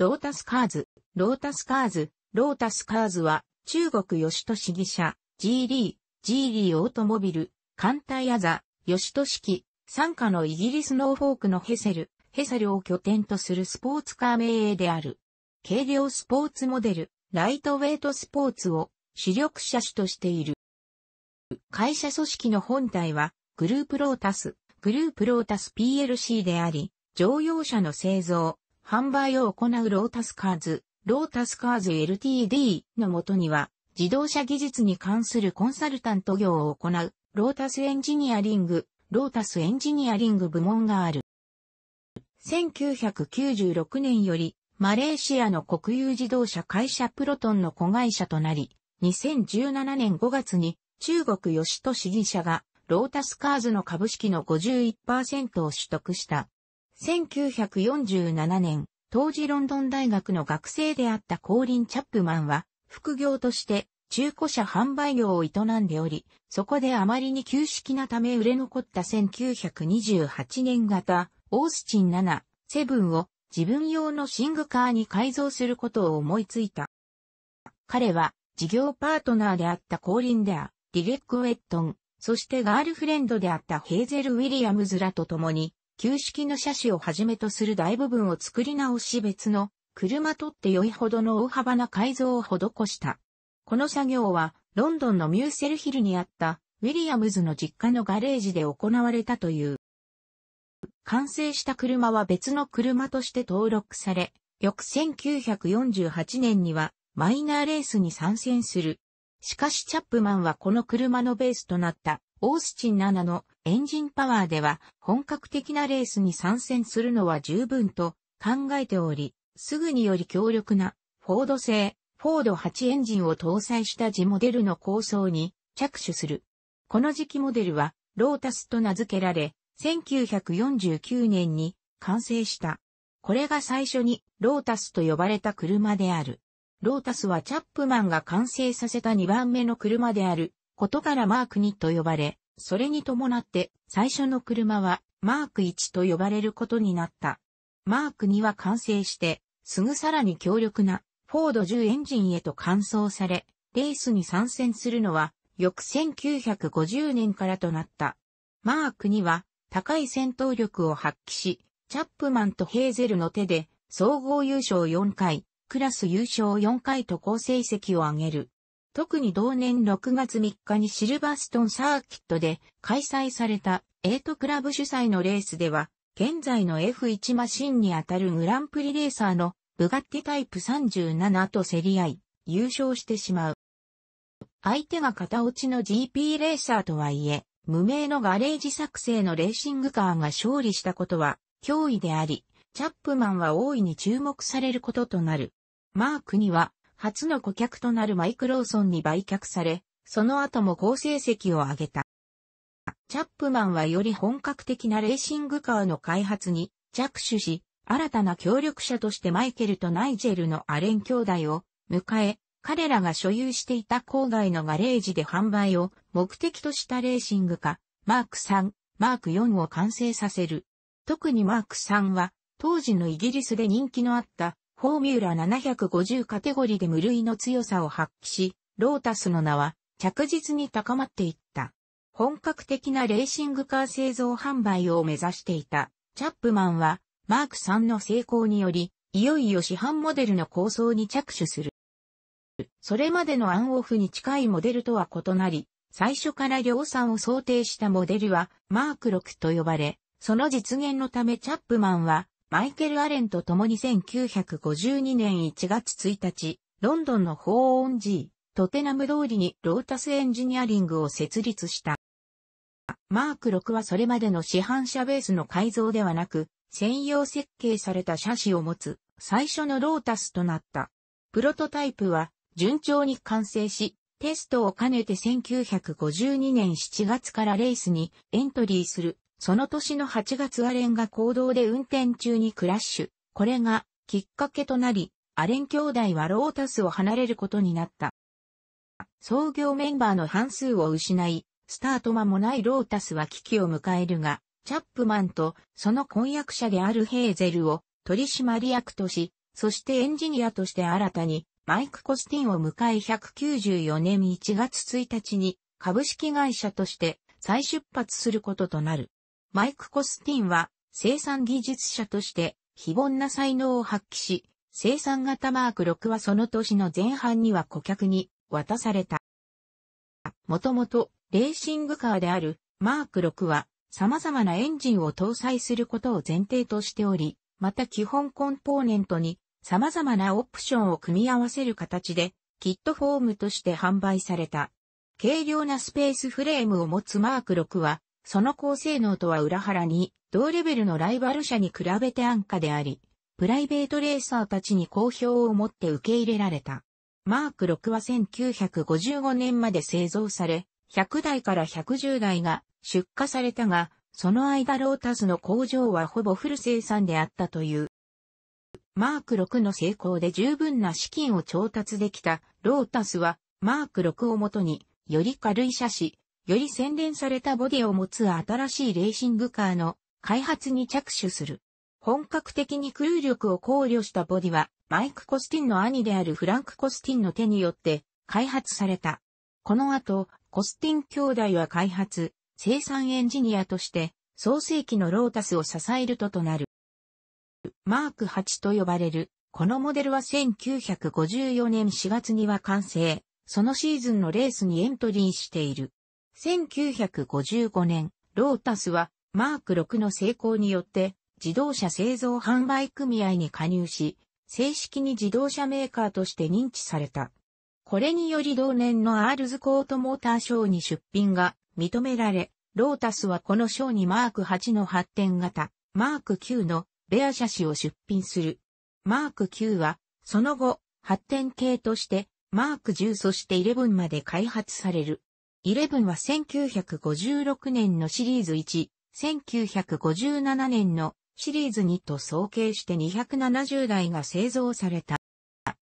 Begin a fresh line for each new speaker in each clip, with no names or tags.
ロータスカーズ、ロータスカーズ、ロータスカーズは、中国吉都市議社、G リー、G リーオートモビル、艦隊アザ、吉都式、参加のイギリスノーフォークのヘセル、ヘセルを拠点とするスポーツカー名営である。軽量スポーツモデル、ライトウェイトスポーツを主力車種としている。会社組織の本体は、グループロータス、グループロータス PLC であり、乗用車の製造、販売を行うロータスカーズ、ロータスカーズ LTD のもとには、自動車技術に関するコンサルタント業を行う、ロータスエンジニアリング、ロータスエンジニアリング部門がある。1996年より、マレーシアの国有自動車会社プロトンの子会社となり、2017年5月に中国吉都市議社がロータスカーズの株式の51%を取得した。1947年、当時ロンドン大学の学生であったコーリン・チャップマンは、副業として中古車販売業を営んでおり、そこであまりに旧式なため売れ残った1928年型、オースチン7、セブンを自分用のシングカーに改造することを思いついた。彼は事業パートナーであったコーリン・デア、リレック・ウェットン、そしてガールフレンドであったヘーゼル・ウィリアムズらと共に、旧式の車種をはじめとする大部分を作り直し別の車とって良いほどの大幅な改造を施した。この作業はロンドンのミューセルヒルにあったウィリアムズの実家のガレージで行われたという。完成した車は別の車として登録され、翌1948年にはマイナーレースに参戦する。しかしチャップマンはこの車のベースとなったオースチン7のエンジンパワーでは本格的なレースに参戦するのは十分と考えており、すぐにより強力なフォード製フォード8エンジンを搭載した次モデルの構想に着手する。この時期モデルはロータスと名付けられ、1949年に完成した。これが最初にロータスと呼ばれた車である。ロータスはチャップマンが完成させた2番目の車であることからマーク2と呼ばれ、それに伴って最初の車はマーク1と呼ばれることになった。マーク2は完成して、すぐさらに強力なフォード10エンジンへと換装され、レースに参戦するのは翌1950年からとなった。マーク2は高い戦闘力を発揮し、チャップマンとヘーゼルの手で総合優勝4回、クラス優勝4回と好成績を上げる。特に同年6月3日にシルバーストンサーキットで開催されたエイトクラブ主催のレースでは、現在の F1 マシンにあたるグランプリレーサーのブガッティタイプ37と競り合い、優勝してしまう。相手が片落ちの GP レーサーとはいえ、無名のガレージ作成のレーシングカーが勝利したことは脅威であり、チャップマンは大いに注目されることとなる。マークには初の顧客となるマイク・ローソンに売却され、その後も好成績を上げた。チャップマンはより本格的なレーシングカーの開発に着手し、新たな協力者としてマイケルとナイジェルのアレン兄弟を迎え、彼らが所有していた郊外のガレージで販売を目的としたレーシングカー、マーク3、マーク4を完成させる。特にマーク3は、当時のイギリスで人気のあったフォーミューラ750カテゴリで無類の強さを発揮し、ロータスの名は着実に高まっていった。本格的なレーシングカー製造販売を目指していたチャップマンはマーク3の成功により、いよいよ市販モデルの構想に着手する。それまでのアンオフに近いモデルとは異なり、最初から量産を想定したモデルはマーク6と呼ばれ、その実現のためチャップマンはマイケル・アレンと共に1952年1月1日、ロンドンの法音寺、トテナム通りにロータスエンジニアリングを設立した。マーク6はそれまでの市販車ベースの改造ではなく、専用設計された車種を持つ最初のロータスとなった。プロトタイプは順調に完成し、テストを兼ねて1952年7月からレースにエントリーするその年の8月アレンが行動で運転中にクラッシュ。これがきっかけとなり、アレン兄弟はロータスを離れることになった。創業メンバーの半数を失い、スタート間もないロータスは危機を迎えるが、チャップマンとその婚約者であるヘーゼルを取締役とし、そしてエンジニアとして新たにマイク・コスティンを迎え194年1月1日に株式会社として再出発することとなる。マイク・コスティンは生産技術者として非凡な才能を発揮し、生産型マーク6はその年の前半には顧客に渡された。もともとレーシングカーであるマーク6は様々なエンジンを搭載することを前提としており、また基本コンポーネントに様々なオプションを組み合わせる形でキットフォームとして販売された。軽量なスペースフレームを持つマーク6はその高性能とは裏腹に、同レベルのライバル車に比べて安価であり、プライベートレーサーたちに好評を持って受け入れられた。マーク6は1955年まで製造され、100台から110台が出荷されたが、その間ロータスの工場はほぼフル生産であったという。マーク6の成功で十分な資金を調達できたロータスは、マーク6をもとに、より軽い車種、より洗練されたボディを持つ新しいレーシングカーの開発に着手する。本格的に空力を考慮したボディは、マイク・コスティンの兄であるフランク・コスティンの手によって開発された。この後、コスティン兄弟は開発、生産エンジニアとして、創世期のロータスを支えるととなる。マーク8と呼ばれる、このモデルは1954年4月には完成、そのシーズンのレースにエントリーしている。1955年、ロータスはマーク6の成功によって自動車製造販売組合に加入し、正式に自動車メーカーとして認知された。これにより同年のアールズコートモーターショーに出品が認められ、ロータスはこのショーにマーク8の発展型、マーク9のベア車種を出品する。マーク9は、その後、発展系として、マーク10そして11まで開発される。11は1956年のシリーズ1、1957年のシリーズ2と総計して270台が製造された。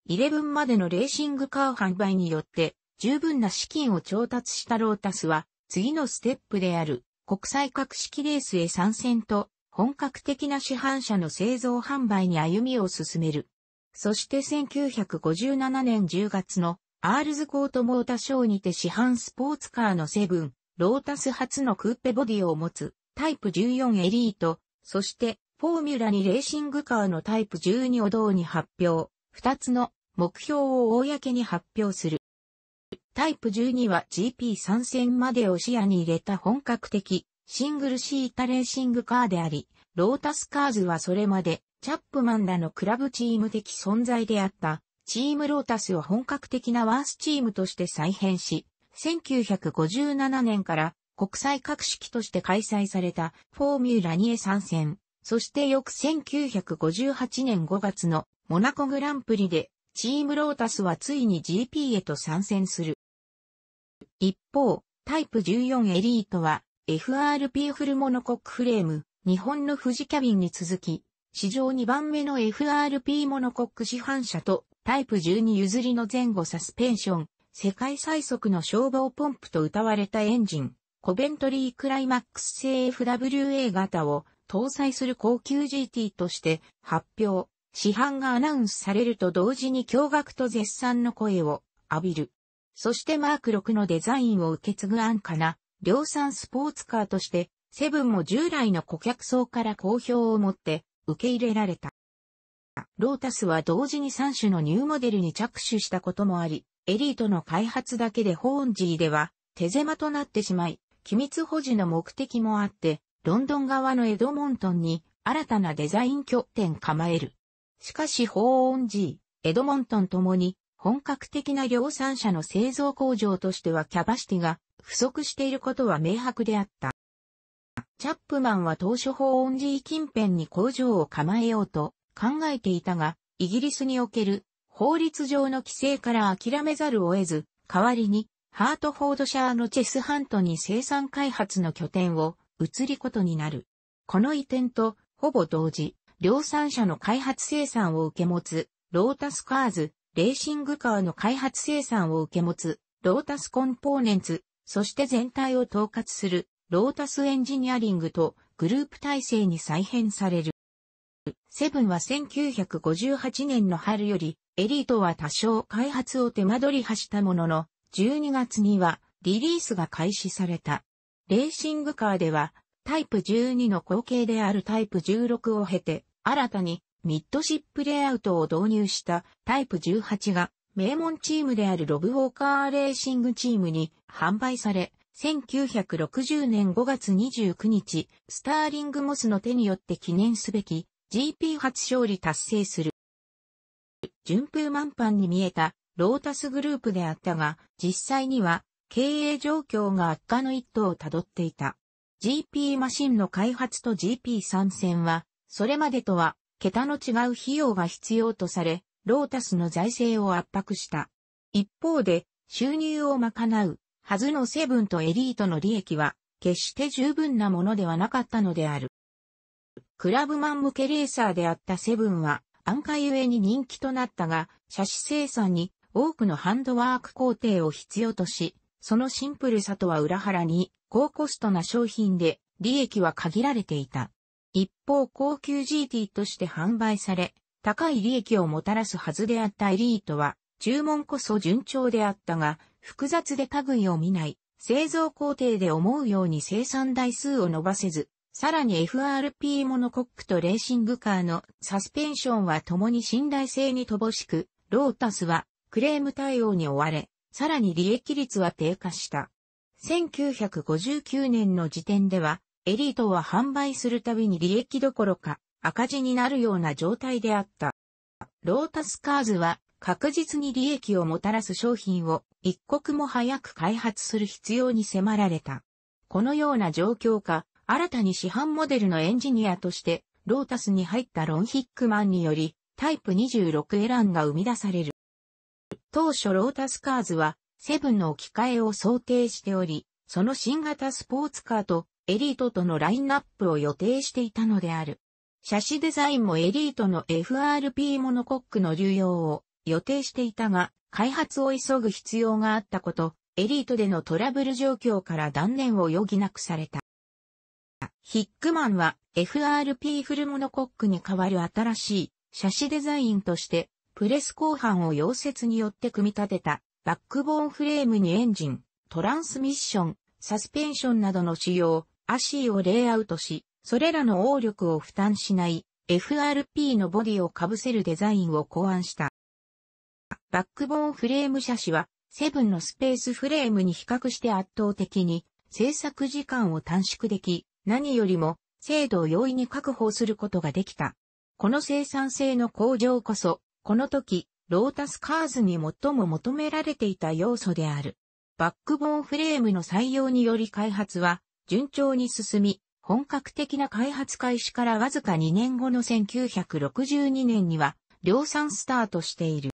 11までのレーシングカー販売によって十分な資金を調達したロータスは次のステップである国際格式レースへ参戦と本格的な市販車の製造販売に歩みを進める。そして1957年10月のアールズコートモータショーにて市販スポーツカーのセブン、ロータス初のクーペボディを持つタイプ14エリート、そしてフォーミュラにレーシングカーのタイプ12を同に発表、2つの目標を公に発表する。タイプ12は GP 参戦までを視野に入れた本格的シングルシータレーシングカーであり、ロータスカーズはそれまでチャップマンらのクラブチーム的存在であったチームロータスを本格的なワースチームとして再編し、1957年から国際格式として開催されたフォーミュラニエ参戦、そして翌1958年5月のモナコグランプリでチームロータスはついに GP へと参戦する。一方、タイプ14エリートは FRP フルモノコックフレーム、日本の富士キャビンに続き、史上2番目の FRP モノコック市販車とタイプ12譲りの前後サスペンション、世界最速の消防ポンプと謳われたエンジン、コベントリークライマックス製 FWA 型を搭載する高級 GT として発表、市販がアナウンスされると同時に驚愕と絶賛の声を浴びる。そしてマーク6のデザインを受け継ぐ安価な量産スポーツカーとして、セブンも従来の顧客層から好評を持って受け入れられた。ロータスは同時に3種のニューモデルに着手したこともあり、エリートの開発だけでホーンジーでは手狭となってしまい、機密保持の目的もあって、ロンドン側のエドモントンに新たなデザイン拠点構える。しかしホーンジー、エドモントンともに本格的な量産車の製造工場としてはキャバシティが不足していることは明白であった。チャップマンは当初ホーンジー近辺に工場を構えようと考えていたが、イギリスにおける法律上の規制から諦めざるを得ず、代わりにハートフォードシャーのチェスハントに生産開発の拠点を移りことになる。この移転とほぼ同時、量産車の開発生産を受け持つロータスカーズ、レーシングカーの開発生産を受け持つロータスコンポーネンツ、そして全体を統括するロータスエンジニアリングとグループ体制に再編される。セブンは1958年の春より、エリートは多少開発を手間取りはしたものの、12月にはリリースが開始された。レーシングカーでは、タイプ12の後継であるタイプ16を経て、新たにミッドシップレイアウトを導入したタイプ18が、名門チームであるロブ・ウォーカーレーシングチームに販売され、1960年5月29日、スターリング・モスの手によって記念すべき GP 初勝利達成する。順風満帆に見えたロータスグループであったが、実際には経営状況が悪化の一途をたどっていた。GP マシンの開発と GP 参戦は、それまでとは、桁の違う費用が必要とされ、ロータスの財政を圧迫した。一方で、収入を賄う、はずのセブンとエリートの利益は、決して十分なものではなかったのである。クラブマン向けレーサーであったセブンは、安価ゆえに人気となったが、車種生産に多くのハンドワーク工程を必要とし、そのシンプルさとは裏腹に、高コストな商品で、利益は限られていた。一方高級 GT として販売され、高い利益をもたらすはずであったエリートは、注文こそ順調であったが、複雑で類を見ない、製造工程で思うように生産台数を伸ばせず、さらに FRP モノコックとレーシングカーのサスペンションは共に信頼性に乏しく、ロータスはクレーム対応に追われ、さらに利益率は低下した。1959年の時点では、エリートは販売するたびに利益どころか赤字になるような状態であった。ロータスカーズは確実に利益をもたらす商品を一刻も早く開発する必要に迫られた。このような状況下、新たに市販モデルのエンジニアとして、ロータスに入ったロン・ヒックマンにより、タイプ26エランが生み出される。当初ロータスカーズは、セブンの置き換えを想定しており、その新型スポーツカーとエリートとのラインナップを予定していたのである。車種デザインもエリートの FRP モノコックの流用を予定していたが、開発を急ぐ必要があったこと、エリートでのトラブル状況から断念を余儀なくされた。ヒックマンは FRP フルモノコックに代わる新しい車種デザインとしてプレス後半を溶接によって組み立てたバックボーンフレームにエンジン、トランスミッション、サスペンションなどの仕様、アシーをレイアウトし、それらの応力を負担しない FRP のボディを被せるデザインを考案した。バックボーンフレーム車種はセブンのスペースフレームに比較して圧倒的に制作時間を短縮でき、何よりも、精度を容易に確保することができた。この生産性の向上こそ、この時、ロータスカーズに最も求められていた要素である。バックボーンフレームの採用により開発は順調に進み、本格的な開発開始からわずか2年後の1962年には量産スタートしている。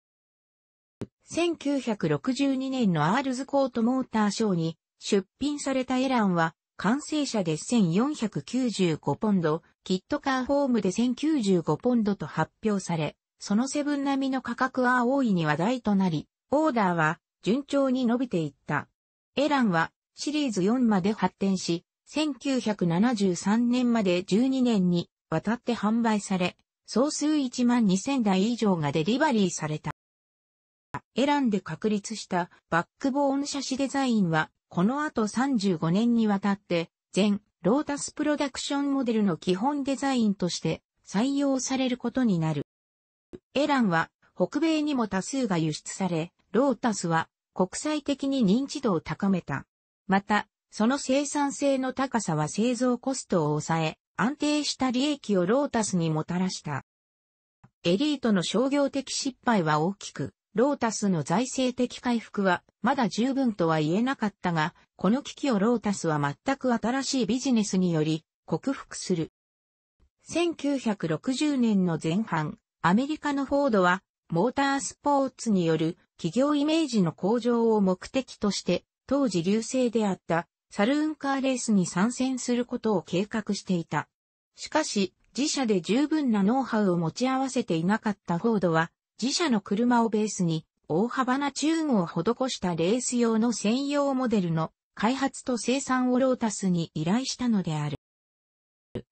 1962年のアールズコートモーターショーに出品されたエランは完成車で1495ポンド、キットカーホームで1095ポンドと発表され、そのセブン並みの価格は大いに話題となり、オーダーは順調に伸びていった。エランはシリーズ4まで発展し、1973年まで12年にわたって販売され、総数1万2000台以上がデリバリーされた。エランで確立したバックボーン車種デザインはこの後35年にわたって、全ロータスプロダクションモデルの基本デザインとして採用されることになる。エランは北米にも多数が輸出され、ロータスは国際的に認知度を高めた。また、その生産性の高さは製造コストを抑え、安定した利益をロータスにもたらした。エリートの商業的失敗は大きく、ロータスの財政的回復はまだ十分とは言えなかったが、この危機をロータスは全く新しいビジネスにより克服する。1960年の前半、アメリカのフォードはモータースポーツによる企業イメージの向上を目的として、当時流星であったサルーンカーレースに参戦することを計画していた。しかし、自社で十分なノウハウを持ち合わせていなかったフォードは、自社の車をベースに大幅なチューンを施したレース用の専用モデルの開発と生産をロータスに依頼したのである。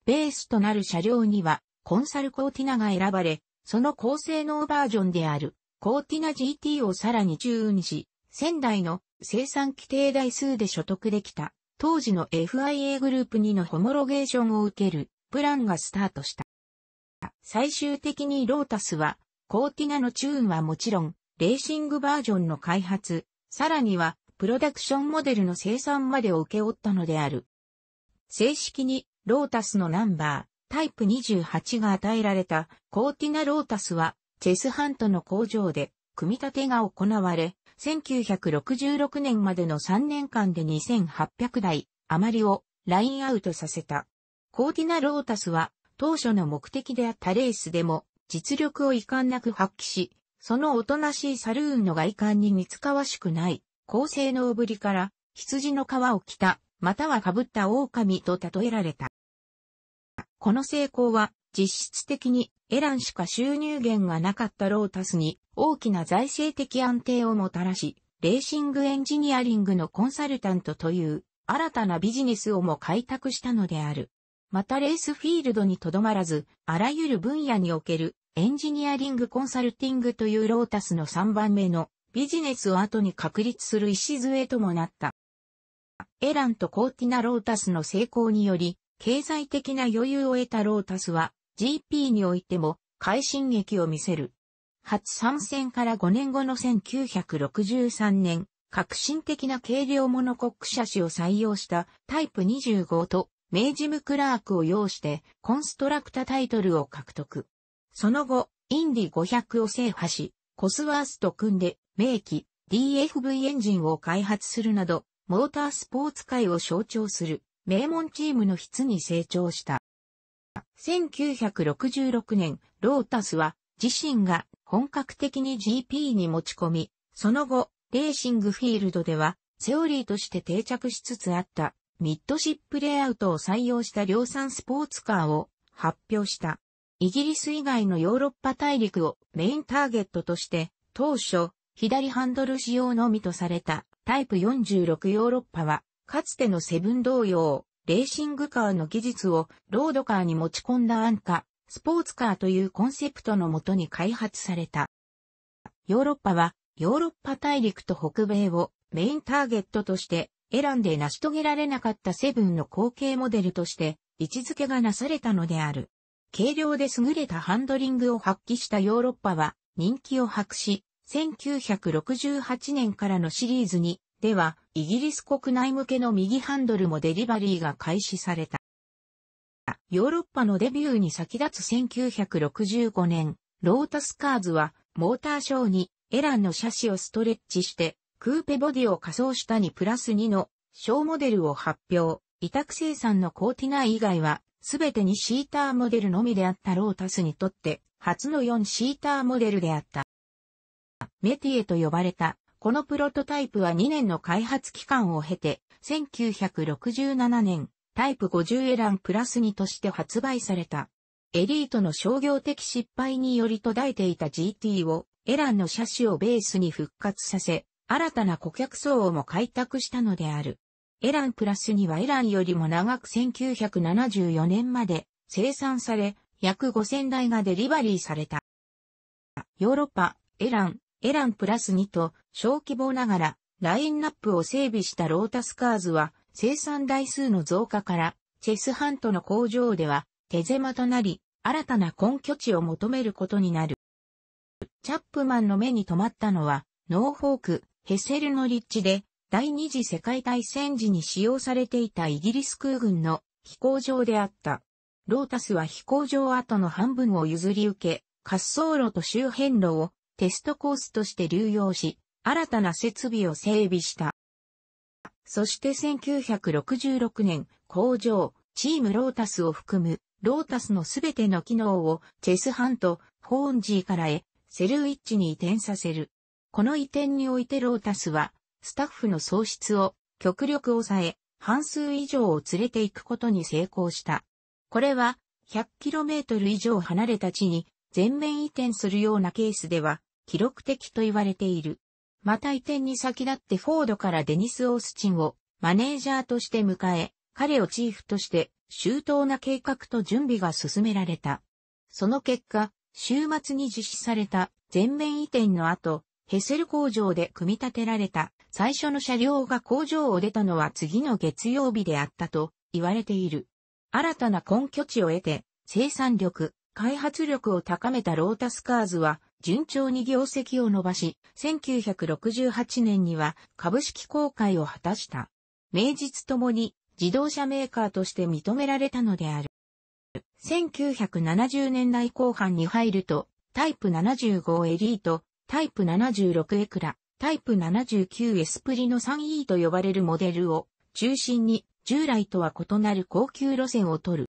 ベースとなる車両にはコンサルコーティナが選ばれ、その高性能バージョンであるコーティナ GT をさらにチューンし、仙台の生産規定台数で所得できた当時の FIA グループ2のホモロゲーションを受けるプランがスタートした。最終的にロータスはコーティナのチューンはもちろん、レーシングバージョンの開発、さらには、プロダクションモデルの生産までを請け負ったのである。正式に、ロータスのナンバー、タイプ28が与えられた、コーティナロータスは、チェスハントの工場で、組み立てが行われ、1966年までの3年間で2800台余りをラインアウトさせた。コーティナ・ロータスは当初の目的であったレースでも実力を遺憾なく発揮し、そのおとなしいサルーンの外観に似つかわしくない、高性能ぶりから、羊の皮を着た、または被った狼と例えられた。この成功は、実質的にエランしか収入源がなかったロータスに大きな財政的安定をもたらし、レーシングエンジニアリングのコンサルタントという新たなビジネスをも開拓したのである。またレースフィールドにとどまらず、あらゆる分野におけるエンジニアリングコンサルティングというロータスの3番目のビジネスを後に確立する礎ともなった。エランとコーティナロータスの成功により、経済的な余裕を得たロータスは GP においても快進撃を見せる。初参戦から5年後の1963年、革新的な軽量モノコック車種を採用したタイプ25と明治ムクラークを要してコンストラクタタイトルを獲得。その後、インディ500を制覇し、コスワースと組んで、名機、DFV エンジンを開発するなど、モータースポーツ界を象徴する名門チームの筆に成長した。1966年、ロータスは自身が本格的に GP に持ち込み、その後、レーシングフィールドではセオリーとして定着しつつあったミッドシップレイアウトを採用した量産スポーツカーを発表した。イギリス以外のヨーロッパ大陸をメインターゲットとして、当初、左ハンドル仕様のみとされたタイプ46ヨーロッパは、かつてのセブン同様、レーシングカーの技術をロードカーに持ち込んだ安価、スポーツカーというコンセプトのもとに開発された。ヨーロッパはヨーロッパ大陸と北米をメインターゲットとして選んで成し遂げられなかったセブンの後継モデルとして位置づけがなされたのである。軽量で優れたハンドリングを発揮したヨーロッパは人気を博し、1968年からのシリーズに、では、イギリス国内向けの右ハンドルもデリバリーが開始された。ヨーロッパのデビューに先立つ1965年、ロータスカーズは、モーターショーに、エランの車種をストレッチして、クーペボディを仮装した2プラス2の小モデルを発表。委託生産のコーティナ以外はすべてにシーターモデルのみであったロータスにとって、初の4シーターモデルであった。メティエと呼ばれた、このプロトタイプは2年の開発期間を経て、1967年、タイプ50エランプラス2として発売された。エリートの商業的失敗により途絶えていた GT を、エランの車種をベースに復活させ、新たな顧客層をも開拓したのである。エランプラスにはエランよりも長く1974年まで生産され、約5000台がデリバリーされた。ヨーロッパ、エラン、エランプラス2と小規模ながらラインナップを整備したロータスカーズは生産台数の増加からチェスハントの工場では手狭となり新たな根拠地を求めることになる。チャップマンの目に留まったのはノーフォーク、ヘセルの立地で第二次世界大戦時に使用されていたイギリス空軍の飛行場であった。ロータスは飛行場跡の半分を譲り受け、滑走路と周辺路をテストコースとして流用し、新たな設備を整備した。そして1966年、工場、チームロータスを含む、ロータスのすべての機能をチェスハント、ホーンジーからへ、セルウィッチに移転させる。この移転においてロータスは、スタッフの喪失を極力抑え、半数以上を連れて行くことに成功した。これは 100km 以上離れた地に全面移転するようなケースでは記録的と言われている。また移転に先立ってフォードからデニス・オースチンをマネージャーとして迎え、彼をチーフとして周到な計画と準備が進められた。その結果、週末に実施された全面移転の後、ヘセル工場で組み立てられた最初の車両が工場を出たのは次の月曜日であったと言われている。新たな根拠地を得て生産力、開発力を高めたロータスカーズは順調に業績を伸ばし、1968年には株式公開を果たした。名実ともに自動車メーカーとして認められたのである。1970年代後半に入ると、タイプ75エリート、タイプ76エクラ、タイプ79エスプリの 3E と呼ばれるモデルを中心に従来とは異なる高級路線を取る。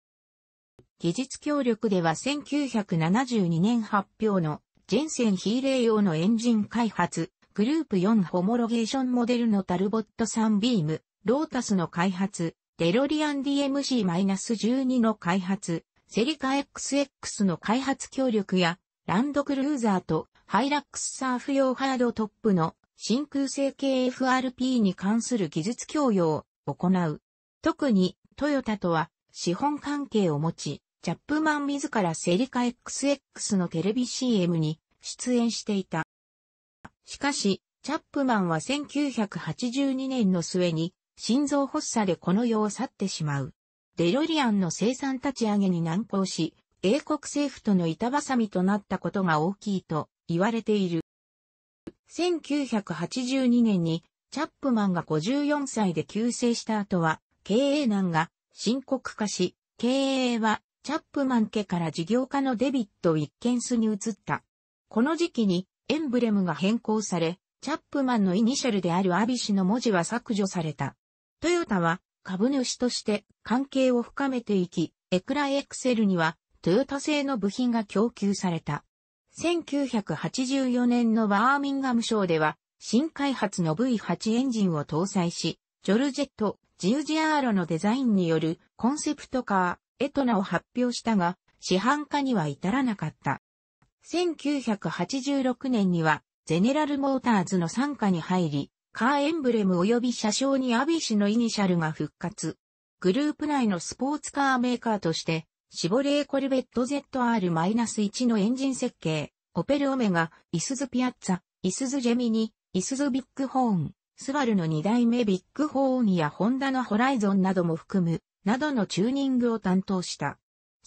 技術協力では1972年発表のジェンセンヒーレー用のエンジン開発、グループ4ホモロゲーションモデルのタルボット3ビーム、ロータスの開発、デロリアン DMC-12 の開発、セリカ XX の開発協力や、ランドクルーザーとハイラックスサーフ用ハードトップの真空成形 FRP に関する技術供与を行う。特にトヨタとは資本関係を持ち、チャップマン自らセリカ XX のテレビ CM に出演していた。しかし、チャップマンは1982年の末に心臓発作でこの世を去ってしまう。デロリアンの生産立ち上げに難航し、英国政府との板挟みとなったことが大きいと言われている。1982年にチャップマンが54歳で急逝した後は経営難が深刻化し、経営はチャップマン家から事業家のデビッド・ウィッケンスに移った。この時期にエンブレムが変更され、チャップマンのイニシャルであるアビ氏の文字は削除された。トヨタは株主として関係を深めていき、エクラエクセルにはトヨタ製の部品が供給された。1984年のバーミンガム賞では、新開発の V8 エンジンを搭載し、ジョルジェット、ジウジアーロのデザインによるコンセプトカー、エトナを発表したが、市販化には至らなかった。1986年には、ゼネラルモーターズの参加に入り、カーエンブレム及び車掌にアビシのイニシャルが復活。グループ内のスポーツカーメーカーとして、シボレーコルベット ZR-1 のエンジン設計、オペルオメガ、イスズピアッツァ、イスズジェミニ、イスズビッグホーン、スバルの2代目ビッグホーンやホンダのホライゾンなども含む、などのチューニングを担当した。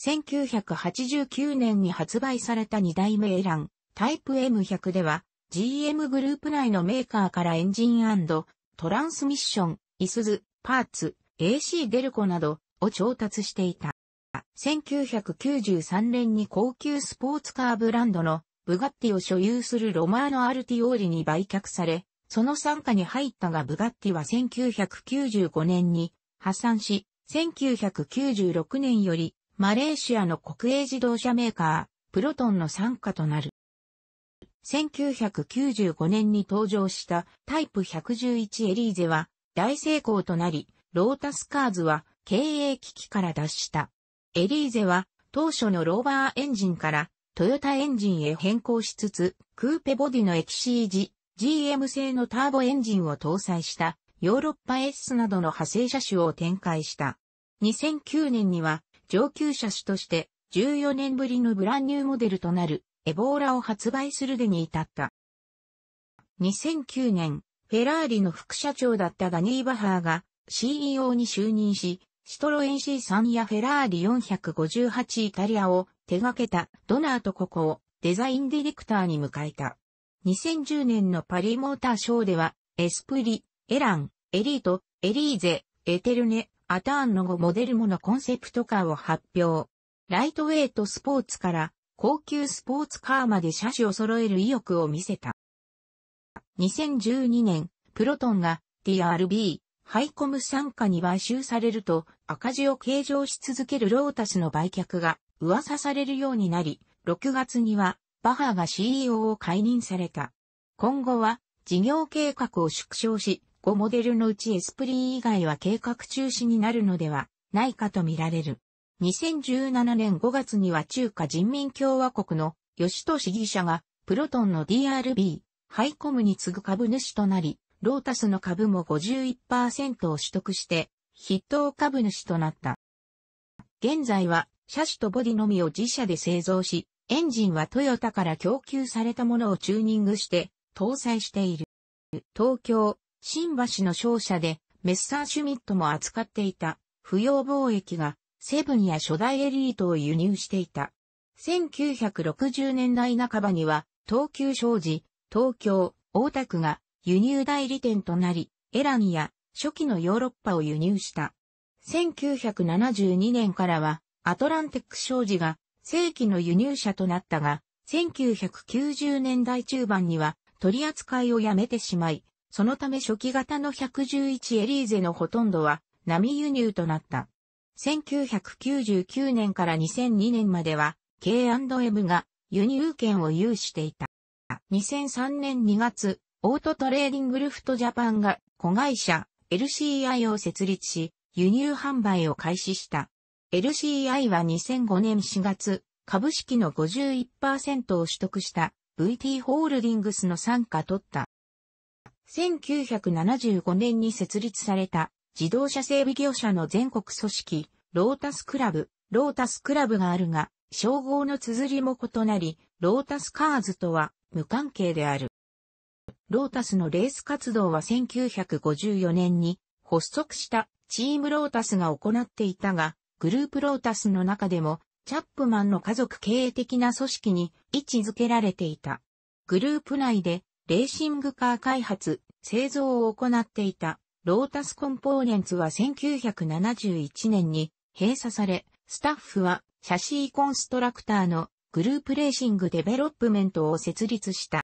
1989年に発売された2代目エラン、タイプ M100 では、GM グループ内のメーカーからエンジントランスミッション、イスズ、パーツ、AC デルコなどを調達していた。1993年に高級スポーツカーブランドのブガッティを所有するロマーノ・アルティオーリに売却され、その傘下に入ったがブガッティは1995年に破産し、1996年よりマレーシアの国営自動車メーカー、プロトンの傘下となる。1995年に登場したタイプ111エリーゼは大成功となり、ロータスカーズは経営危機から脱した。エリーゼは当初のローバーエンジンからトヨタエンジンへ変更しつつ、クーペボディのエキシージ、GM 製のターボエンジンを搭載したヨーロッパ S などの派生車種を展開した。2009年には上級車種として14年ぶりのブランニューモデルとなるエボーラを発売するでに至った。2009年、フェラーリの副社長だったダニー・バハーが CEO に就任し、シトロエン C3 やフェラーリ458イタリアを手掛けたドナーとココをデザインディレクターに迎えた。2010年のパリモーターショーでは、エスプリ、エラン、エリート、エリーゼ、エテルネ、アターンの5モデルものコンセプトカーを発表。ライトウェイトスポーツから高級スポーツカーまで車種を揃える意欲を見せた。2012年、プロトンが TRB ハイコム傘下に買収されると赤字を計上し続けるロータスの売却が噂されるようになり、6月にはバハが CEO を解任された。今後は事業計画を縮小し、5モデルのうちエスプリー以外は計画中止になるのではないかと見られる。2017年5月には中華人民共和国の吉戸市議社がプロトンの DRB、ハイコムに次ぐ株主となり、ロータスの株も51%を取得して、筆頭株主となった。現在は、車種とボディのみを自社で製造し、エンジンはトヨタから供給されたものをチューニングして、搭載している。東京、新橋の商社で、メッサーシュミットも扱っていた、不要貿易が、セブンや初代エリートを輸入していた。1960年代半ばには、東急商事、東京、大田区が輸入代理店となり、エランや初期のヨーロッパを輸入した。1972年からは、アトランテック商事が正規の輸入者となったが、1990年代中盤には取り扱いをやめてしまい、そのため初期型の111エリーゼのほとんどは波輸入となった。1999年から2002年までは K&M が輸入権を有していた。2003年2月、オートトレーディングルフトジャパンが子会社 LCI を設立し、輸入販売を開始した。LCI は2005年4月、株式の51%を取得した VT ホールディングスの傘下取った。1975年に設立された自動車整備業者の全国組織、ロータスクラブ、ロータスクラブがあるが、称号の綴りも異なり、ロータスカーズとは無関係である。ロータスのレース活動は1954年に発足したチームロータスが行っていたが、グループロータスの中でも、チャップマンの家族経営的な組織に位置づけられていた。グループ内で、レーシングカー開発、製造を行っていた、ロータスコンポーネンツは1971年に閉鎖され、スタッフは、シャシーコンストラクターのグループレーシングデベロップメントを設立した。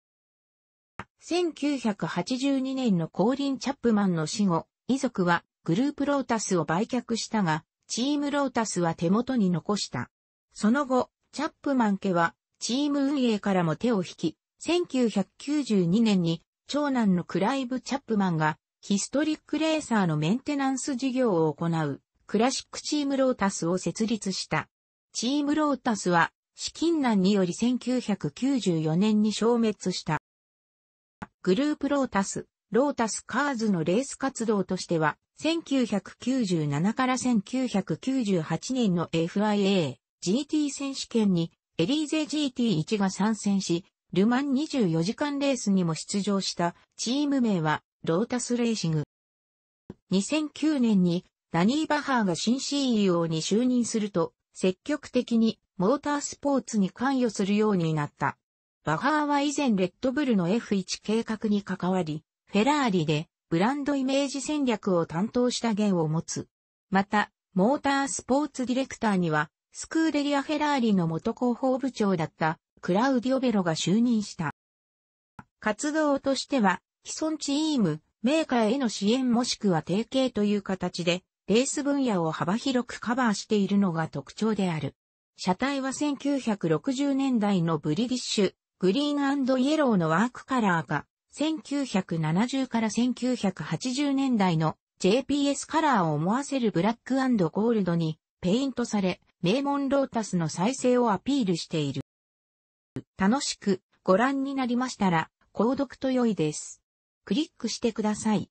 1982年のコーリン・チャップマンの死後、遺族はグループロータスを売却したが、チームロータスは手元に残した。その後、チャップマン家はチーム運営からも手を引き、1992年に長男のクライブ・チャップマンがヒストリックレーサーのメンテナンス事業を行うクラシックチームロータスを設立した。チームロータスは資金難により1994年に消滅した。グループロータス、ロータスカーズのレース活動としては、1997から1998年の FIA、GT 選手権にエリーゼ GT1 が参戦し、ルマン24時間レースにも出場したチーム名はロータスレーシング。2009年にダニー・バハーが新 CEO に就任すると積極的にモータースポーツに関与するようになった。バハーは以前レッドブルの F1 計画に関わり、フェラーリでブランドイメージ戦略を担当した言を持つ。また、モータースポーツディレクターには、スクーデリア・フェラーリの元広報部長だったクラウディオ・ベロが就任した。活動としては、既存チーム、メーカーへの支援もしくは提携という形で、レース分野を幅広くカバーしているのが特徴である。車体は1960年代のブリディッシュグリーンイエローのワークカラーが、1970から1980年代の JPS カラーを思わせるブラックゴールドにペイントされ、名門ロータスの再生をアピールしている。楽しくご覧になりましたら、購読と良いです。クリックしてください。